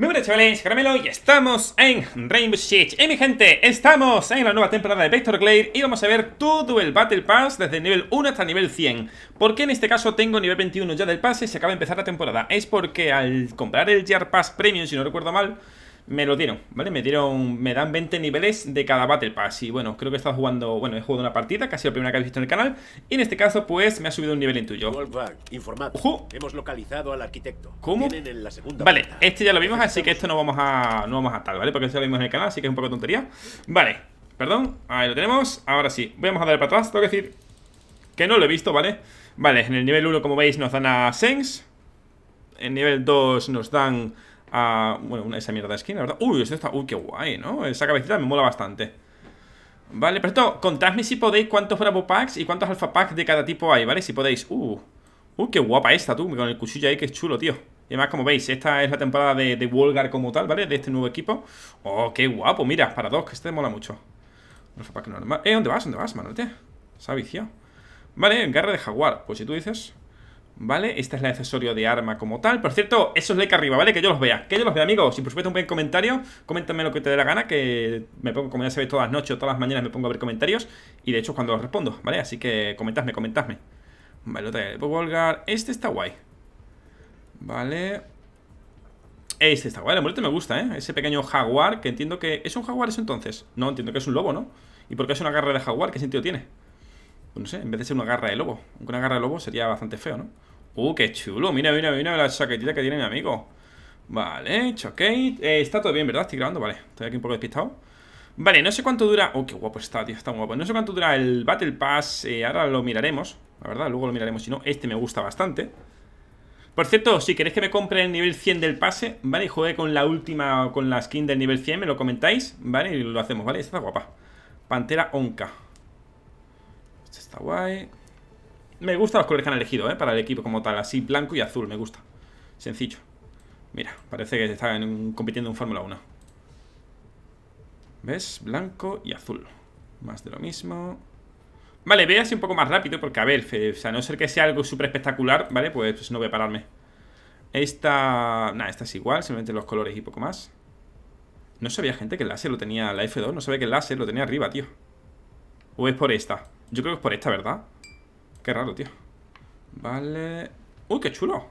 Muy buenas chavales, Caramelo y estamos en Rainbow Six Y mi gente, estamos en la nueva temporada de Vector Glade Y vamos a ver todo el Battle Pass desde nivel 1 hasta nivel 100 ¿Por qué en este caso tengo nivel 21 ya del pase y se acaba de empezar la temporada? Es porque al comprar el Gear Pass Premium, si no recuerdo mal me lo dieron, ¿vale? Me dieron, me dan 20 niveles de cada Battle Pass y bueno, creo que he estado jugando, bueno, he jugado una partida, casi la primera que he visto en el canal y en este caso pues me ha subido un nivel en tuyo. Hemos localizado al arquitecto. ¿Cómo? vale, este ya lo vimos, así que esto no vamos a no vamos a tal, ¿vale? Porque esto ya lo vimos en el canal, así que es un poco tontería. Vale, perdón, ahí lo tenemos. Ahora sí, vamos a dar para atrás, tengo que decir que no lo he visto, ¿vale? Vale, en el nivel 1 como veis nos dan a Sense. En el nivel 2 nos dan bueno, esa mierda de skin, la verdad Uy, esto está... Uy, qué guay, ¿no? Esa cabecita me mola bastante Vale, pero esto, contadme si podéis cuántos Bravo Packs y cuántos Alpha Packs de cada tipo hay, ¿vale? Si podéis, uh, uh, qué guapa esta, tú, con el cuchillo ahí, que es chulo, tío y además, como veis, esta es la temporada de, de Wolgar como tal, ¿vale? De este nuevo equipo Oh, qué guapo, mira, para dos, que este mola mucho alfa Pack normal Eh, ¿dónde vas? ¿Dónde vas, manote? Se ha Vale, garra de jaguar, pues si tú dices ¿Vale? este es el accesorio de arma como tal Por cierto, esos like arriba, ¿vale? Que yo los vea Que yo los vea, amigos Si por supuesto un buen comentario Coméntame lo que te dé la gana Que me pongo, como ya sabéis, todas las noches o todas las mañanas Me pongo a ver comentarios Y de hecho cuando los respondo, ¿vale? Así que comentadme, comentadme Vale, otra de Volgar Este está guay Vale Este está guay El amuleto me gusta, ¿eh? Ese pequeño jaguar Que entiendo que... ¿Es un jaguar eso entonces? No, entiendo que es un lobo, ¿no? ¿Y por qué es una garra de jaguar? ¿Qué sentido tiene? Pues no sé, en vez de ser una garra de lobo. Aunque una garra de lobo sería bastante feo, ¿no? ¡Uh, qué chulo! Mira, mira, mira la saquetita que tiene mi amigo. Vale, choqué. Eh, está todo bien, ¿verdad? Estoy grabando, vale. Estoy aquí un poco despistado. Vale, no sé cuánto dura... ¡Oh, qué guapo está, tío! Está muy guapo. No sé cuánto dura el Battle Pass. Eh, ahora lo miraremos, la verdad. Luego lo miraremos, si no. Este me gusta bastante. Por cierto, si queréis que me compre el nivel 100 del pase, ¿vale? Y juegue con la última, con la skin del nivel 100, me lo comentáis, ¿vale? Y lo hacemos, ¿vale? Esta está guapa. Pantera Onca. Pues está guay. Me gustan los colores que han elegido, ¿eh? Para el equipo como tal, así blanco y azul, me gusta. Sencillo. Mira, parece que están compitiendo en Fórmula 1. ¿Ves? Blanco y azul. Más de lo mismo. Vale, ve así un poco más rápido porque, a ver, o sea, a no ser que sea algo súper espectacular, ¿vale? Pues, pues, no voy a pararme. Esta... Nada, esta es igual, simplemente los colores y poco más. No sabía, gente, que el láser lo tenía la F2. No sabía que el láser lo tenía arriba, tío. O es por esta. Yo creo que es por esta, ¿verdad? Qué raro, tío Vale... ¡Uy, qué chulo!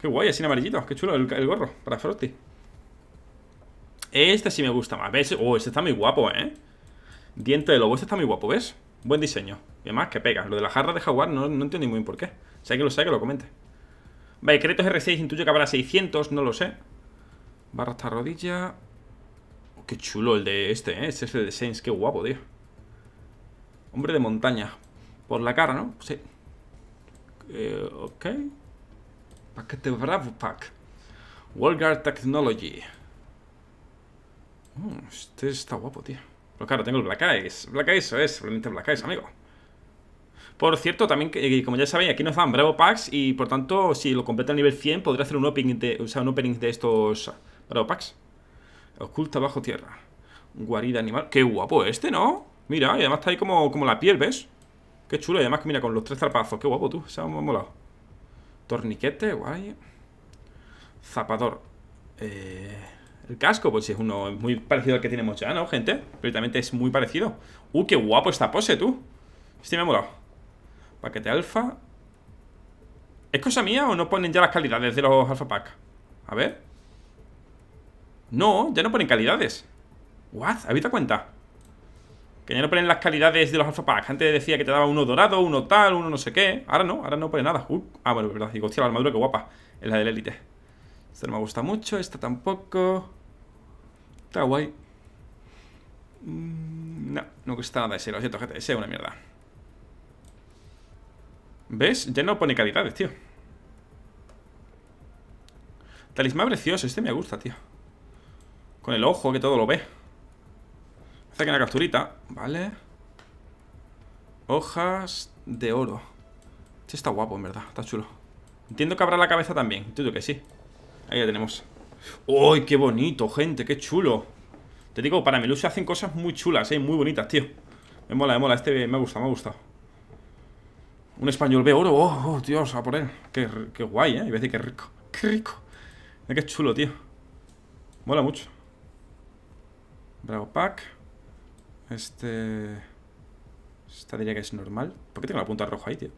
Qué guay, así en amarillito Qué chulo el, gorro para Frosty Este sí me gusta más ¿Ves? ¡Oh, este está muy guapo, eh! Diente de lobo, este está muy guapo, ¿ves? Buen diseño Y además que pega Lo de la jarra de jaguar no, entiendo ni muy bien por qué Si que lo sabe, que lo comente Vale, Créditos R6 intuyo que habrá 600 No lo sé Barra hasta rodilla Qué chulo el de este, ¿eh? Este es el de Saints Qué guapo, tío Hombre de montaña. Por la cara, ¿no? Sí. Eh, ok. Paquete Bravo Pack. Guard Technology. Mm, este está guapo, tío. Pero claro, tengo el Black Eyes. Black Eyes es, realmente Black Eyes, amigo. Por cierto, también, eh, como ya sabéis, aquí nos dan Bravo Packs y por tanto, si lo completa al nivel 100, Podría hacer un opening de, o sea, un opening de estos Bravo Packs. Oculta bajo tierra. Guarida animal. Qué guapo este, ¿no? Mira, y además está ahí como, como la piel, ¿ves? Qué chulo, y además que mira, con los tres zarpazos Qué guapo, tú, se ha molado Torniquete, guay Zapador eh, El casco, pues es uno muy parecido al que tiene ya, ¿no, gente? también es muy parecido Uh, qué guapo esta pose, tú Este me ha molado Paquete alfa ¿Es cosa mía o no ponen ya las calidades de los alfa pack? A ver No, ya no ponen calidades What? ¿Habéis cuenta? Que ya no ponen las calidades de los alfa packs. Antes decía que te daba uno dorado, uno tal, uno no sé qué. Ahora no, ahora no pone nada. ah, bueno, verdad. Digo, hostia, la armadura, que guapa. Es la del élite. Esta no me gusta mucho, esta tampoco. Está guay. Mm, no, no cuesta nada ese, lo siento, gente. Ese es una mierda. ¿Ves? Ya no pone calidades, tío. Talismán precioso, este me gusta, tío. Con el ojo que todo lo ve la capturita, vale Hojas de oro Este está guapo, en verdad, está chulo Entiendo que habrá la cabeza también, entiendo que sí Ahí ya tenemos ¡Uy, qué bonito, gente! ¡Qué chulo! Te digo, para Melusia hacen cosas muy chulas, ¿eh? Muy bonitas, tío Me mola, me mola, este me gusta, me ha gustado Un español ve oro, oh, oh, Dios, a por él qué, qué guay, ¿eh? Y qué rico, qué rico qué chulo, tío Mola mucho Bravo pack este... Esta diría que es normal. ¿Por qué tengo la punta roja ahí, tío?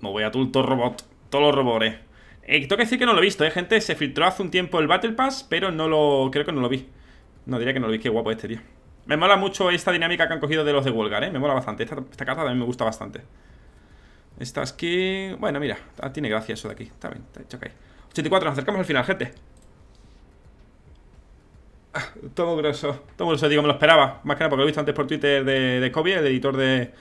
Me voy a Tulto Robot. Todo lo robot, eh. eh, tengo que decir que no lo he visto, ¿eh, gente? Se filtró hace un tiempo el Battle Pass, pero no lo... Creo que no lo vi. No, diría que no lo vi. Qué guapo este, tío. Me mola mucho esta dinámica que han cogido de los de Wolgar, ¿eh? Me mola bastante. Esta, esta carta también me gusta bastante. Esta skin... Bueno, mira. Ah, tiene gracia eso de aquí. Está bien, está hecho 84, nos acercamos al final, gente. Todo grueso. Todo grueso, digo, me lo esperaba. Más que nada porque lo he visto antes por Twitter de, de Kobe, el editor de,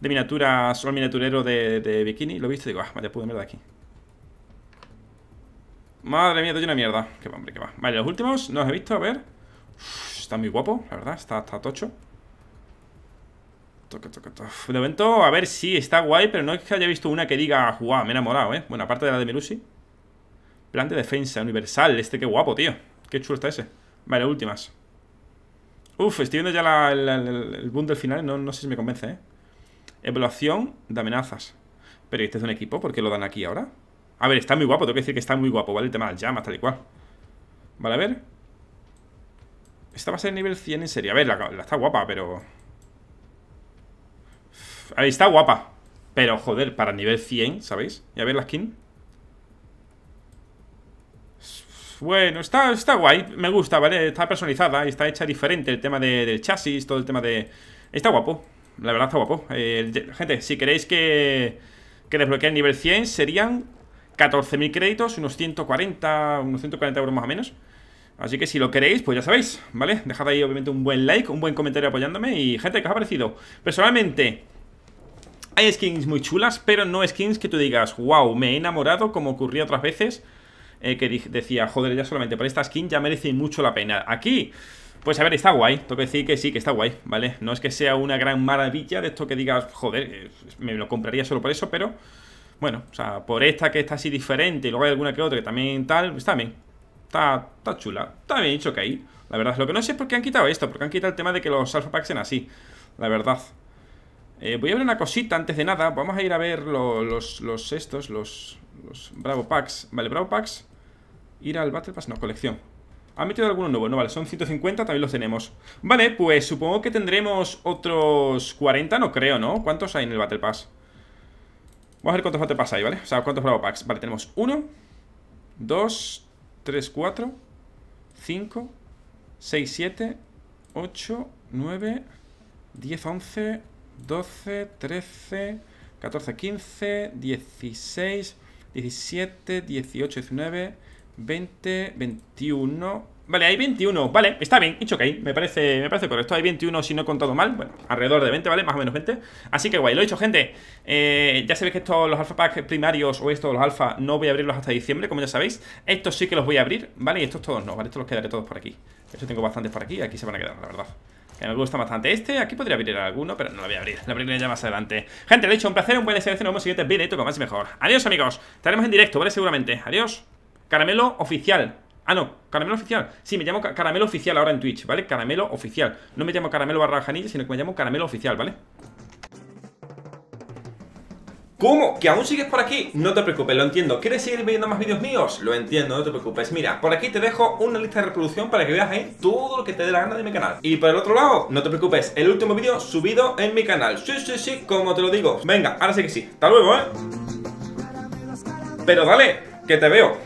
miniatura solo miniaturero de, de, bikini. Lo he visto y digo, ah, vale, pude mierda aquí. Madre mía, doy una mierda. Qué va, hombre, qué va. Vale, los últimos no los he visto, a ver. está muy guapo, la verdad, está, está tocho. Toca, toca, De momento, a ver, sí, está guay, pero no es que haya visto una que diga, guau, me he enamorado, ¿eh? Bueno, aparte de la de Melusi. Plan de defensa universal, este qué guapo, tío. Qué chulo está ese. Vale, últimas. Uf, estoy viendo ya el boom del final. No, sé si me convence, ¿eh? Evaluación de amenazas. Pero este es un equipo, ¿por qué lo dan aquí ahora? A ver, está muy guapo, tengo que decir que está muy guapo, ¿vale? El tema las llamas, tal y cual. Vale, a ver. Esta va a ser nivel 100 en serie. A ver, la, está guapa, pero... Ahí está guapa. Pero, joder, para nivel 100, ¿sabéis? Y a ver la skin. bueno, está, está guay, me gusta, ¿vale? Está personalizada, y está hecha diferente el tema de, del chasis, todo el tema de... Está guapo, la verdad está guapo. gente, si queréis que, que desbloquee el nivel 100 serían 14.000 créditos, unos 140, unos 140 euros más o menos. Así que si lo queréis, pues ya sabéis, ¿vale? Dejad ahí obviamente un buen like, un buen comentario apoyándome y gente, ¿qué os ha parecido? Personalmente, hay skins muy chulas, pero no skins que tú digas, wow, me he enamorado como ocurría otras veces eh, que decía, joder, ya solamente por esta skin ya merece mucho la pena. Aquí... Pues a ver, está guay, tengo que decir que sí, que está guay, ¿vale? No es que sea una gran maravilla de esto que digas, joder, eh, me lo compraría solo por eso, pero bueno, o sea, por esta que está así diferente y luego hay alguna que otra que también tal, pues, está bien, está, está chula, está bien hecho que hay la verdad. Lo que no sé es por qué han quitado esto, porque han quitado el tema de que los alpha packs sean así, la verdad. Eh, voy a ver una cosita antes de nada, vamos a ir a ver los, los, estos, los Bravo Packs, ¿vale? Bravo Packs... Ir al Battle Pass, no, colección ¿Han metido alguno nuevo? No, vale, son 150, también los tenemos Vale, pues supongo que tendremos otros 40, no creo, ¿no? ¿Cuántos hay en el Battle Pass? Vamos a ver cuántos Battle Pass hay, ¿vale? O sea, cuántos Bravo Packs Vale, tenemos 1 2, 3, 4 5 6, 7 8, 9 10, 11 12, 13 14, 15 16 17, 18, 19 20, 21 Vale, hay 21, vale, está bien, hecho que me parece, me parece correcto, hay 21 si no he contado mal Bueno, alrededor de 20, ¿vale? Más o menos 20 Así que guay, lo he dicho, gente eh, Ya sabéis que estos, los alfa packs primarios o estos, los alfa No voy a abrirlos hasta diciembre, como ya sabéis Estos sí que los voy a abrir, ¿vale? Y estos todos no, ¿vale? Estos los quedaré todos por aquí Estos tengo bastantes por aquí, aquí se van a quedar, la verdad que me gusta bastante este, aquí podría abrir alguno Pero no lo voy a abrir, lo abriré ya más adelante Gente, lo he dicho, un placer, un buen día, nos vemos en el siguiente video Con más y mejor, adiós amigos, estaremos en directo, ¿vale? Seguramente, adiós Caramelo oficial. Ah, no, caramelo oficial. Sí, me llamo caramelo oficial ahora en Twitch, ¿vale? Caramelo oficial. No me llamo caramelo barra janilla, sino que me llamo caramelo oficial, ¿vale? ¿Cómo? ¿Que aún sigues por aquí? No te preocupes, lo entiendo. ¿Quieres seguir viendo más vídeos míos? Lo entiendo, no te preocupes. Mira, por aquí te dejo una lista de reproducción para que veas ahí todo lo que te dé la gana de mi canal. Y por el otro lado, no te preocupes, el último vídeo subido en mi canal. Sí, sí, sí, como te lo digo. Venga, ahora sí que sí. Hasta luego, ¿eh? Pero dale, que te veo.